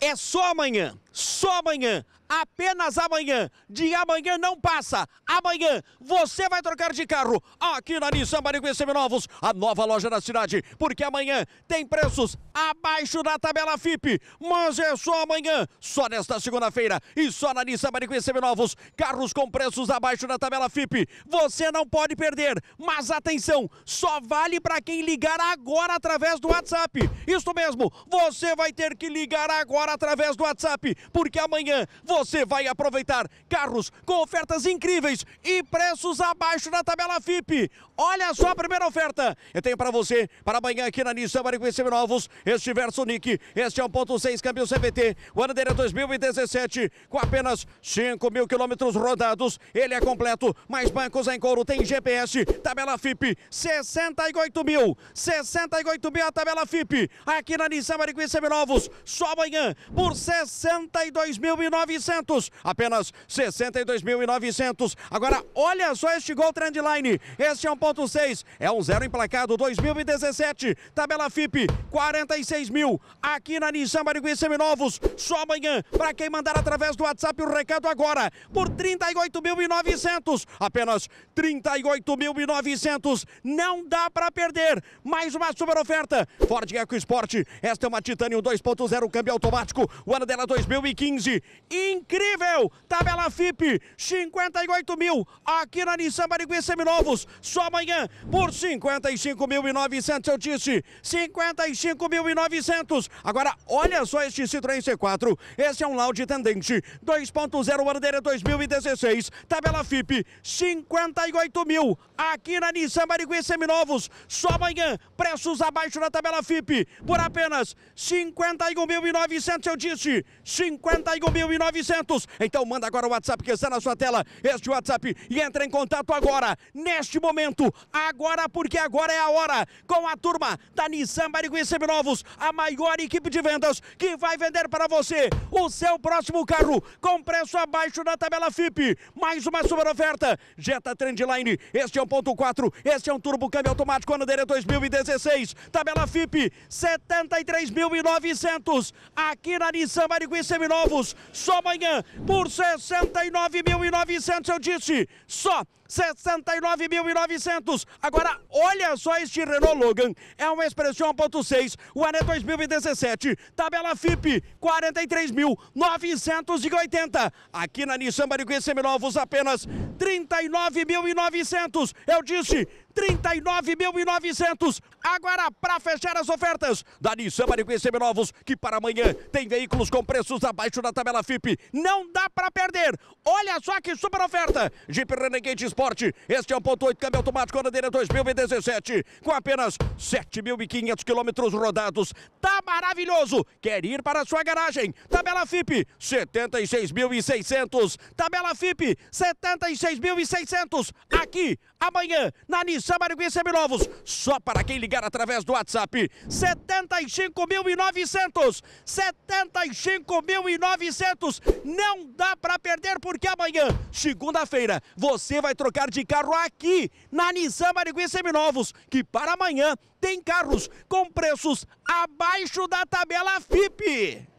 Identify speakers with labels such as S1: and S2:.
S1: É só amanhã. Só amanhã, apenas amanhã, de amanhã não passa. Amanhã você vai trocar de carro aqui na Nissan Mariguê Seminovos, a nova loja da cidade, porque amanhã tem preços abaixo da tabela FIP, mas é só amanhã, só nesta segunda-feira e só na Nissan Mariguê Seminovos, carros com preços abaixo da tabela FIP. Você não pode perder, mas atenção, só vale para quem ligar agora através do WhatsApp. Isso mesmo, você vai ter que ligar agora através do WhatsApp porque amanhã você vai aproveitar carros com ofertas incríveis e preços abaixo da tabela Fipe. Olha só a primeira oferta. Eu tenho para você, para amanhã aqui na Nissan Maricui Seminovos, este Verso Nick. Este é 1.6 câmbio CVT, o ano dele é 2017, com apenas 5 mil quilômetros rodados. Ele é completo, mais bancos em couro, tem GPS, tabela Fipe 68 mil, 68 mil a tabela Fipe. aqui na Nissan Maricui Seminovos, só amanhã, por 60 62.900. Apenas 62.900. Agora, olha só este Gol Trendline. Este é um 1.6. É um zero emplacado 2017. Tabela FIP, 46 mil. Aqui na Nissan Barigui Seminovos. Só amanhã, para quem mandar através do WhatsApp o recado agora. Por 38.900. Apenas 38.900. Não dá para perder. Mais uma super oferta. Ford EcoSport. Esta é uma Titanium 2.0 câmbio automático. O ano dela 2000 é 2015. Incrível! Tabela FIP, 58 mil aqui na Nissan Barigui Seminovos. Só amanhã por 55.900, eu disse. 55.900. Agora, olha só este Citroën C4. Esse é um Loud Tendente 2.0 Bandeira 2016. Tabela FIP, 58 mil aqui na Nissan Barigui Seminovos. Só amanhã, preços abaixo na tabela FIP por apenas 51.900, eu disse. 51.900. Então manda agora o WhatsApp que está na sua tela, este WhatsApp, e entra em contato agora, neste momento, agora, porque agora é a hora, com a turma da Nissan Barigui Seminovos, a maior equipe de vendas que vai vender para você o seu próximo carro com preço abaixo da tabela FIP. Mais uma super oferta, Jetta Trendline, este é 1.4, este é um turbo câmbio automático, ano dele 2016, é tabela FIP, 73.900, aqui na Nissan Barigui Seminovos seminovos, só amanhã, por 69.900, eu disse, só 69.900. Agora, olha só este Renault Logan. É uma expressão 1.6, o ano é 2017. Tabela FIP, 43.980. Aqui na Nissan Barigui Seminovos, apenas 39.900. Eu disse... 39.900. Agora, para fechar as ofertas da Nissan Maricui Seminovos, que para amanhã tem veículos com preços abaixo da tabela FIP. Não dá para perder. Olha só que super oferta. Jeep Renegade Sport esporte. Este é o ponto 8, câmbio automático, ano dele é 2017, com apenas 7.500 quilômetros rodados. Tá maravilhoso! Quer ir para a sua garagem? Tabela FIP, 76.600. Tabela FIP, 76.600. Aqui, amanhã, na Nissan Mariguinha Seminovos, só para quem ligar através do WhatsApp, 75.900. 75.900. Não dá para perder, porque amanhã, segunda-feira, você vai trocar trocar de carro aqui na Nissan Marigui Seminovos, que para amanhã tem carros com preços abaixo da tabela FIPE.